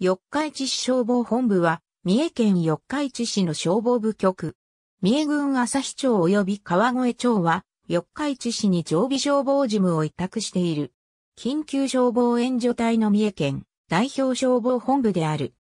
四日市市消防本部は、三重県四日市市の消防部局。三重郡朝日町及び川越町は、四日市市に常備消防事務を委託している。緊急消防援助隊の三重県代表消防本部である。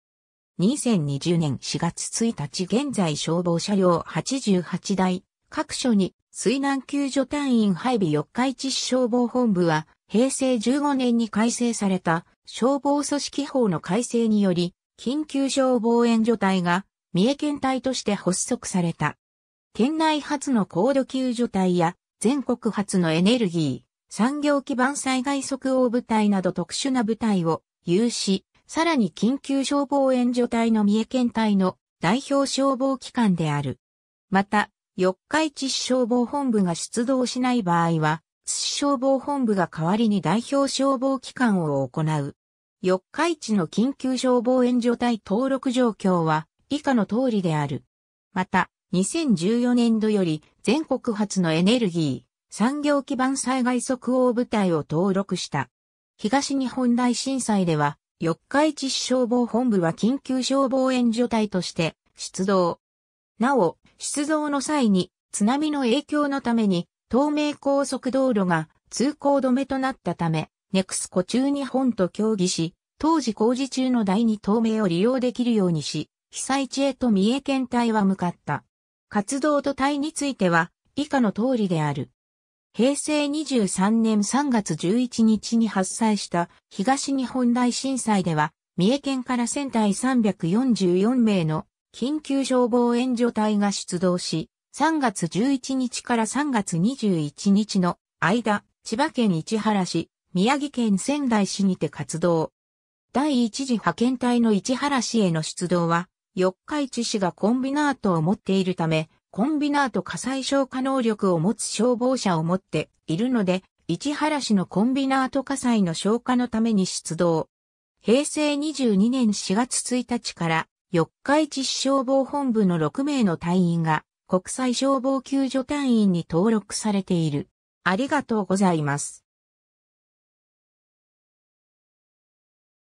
2020年4月1日現在消防車両88台、各所に水難救助隊員配備四日市市消防本部は、平成15年に改正された消防組織法の改正により、緊急消防援助隊が三重県隊として発足された。県内初の高度救助隊や全国初のエネルギー、産業基盤災害即応部隊など特殊な部隊を有し、さらに緊急消防援助隊の三重県隊の代表消防機関である。また、四日市市消防本部が出動しない場合は、津消防本部が代わりに代表消防機関を行う。四日市の緊急消防援助隊登録状況は以下の通りである。また、2014年度より全国初のエネルギー、産業基盤災害即応部隊を登録した。東日本大震災では、四日市市消防本部は緊急消防援助隊として出動。なお、出動の際に津波の影響のために東名高速道路が通行止めとなったため、ネクスコ中日本と協議し、当時工事中の第二東名を利用できるようにし、被災地へと三重県隊は向かった。活動と隊については、以下の通りである。平成23年3月11日に発災した東日本大震災では、三重県から船体344名の緊急消防援助隊が出動し、3月11日から3月21日の間、千葉県市原市、宮城県仙台市にて活動。第一次派遣隊の市原市への出動は、四日市市がコンビナートを持っているため、コンビナート火災消火能力を持つ消防車を持っているので、市原市のコンビナート火災の消火のために出動。平成22年4月1日から、四日市市消防本部の6名の隊員が、国際消防救助隊員に登録されている。ありがとうございます。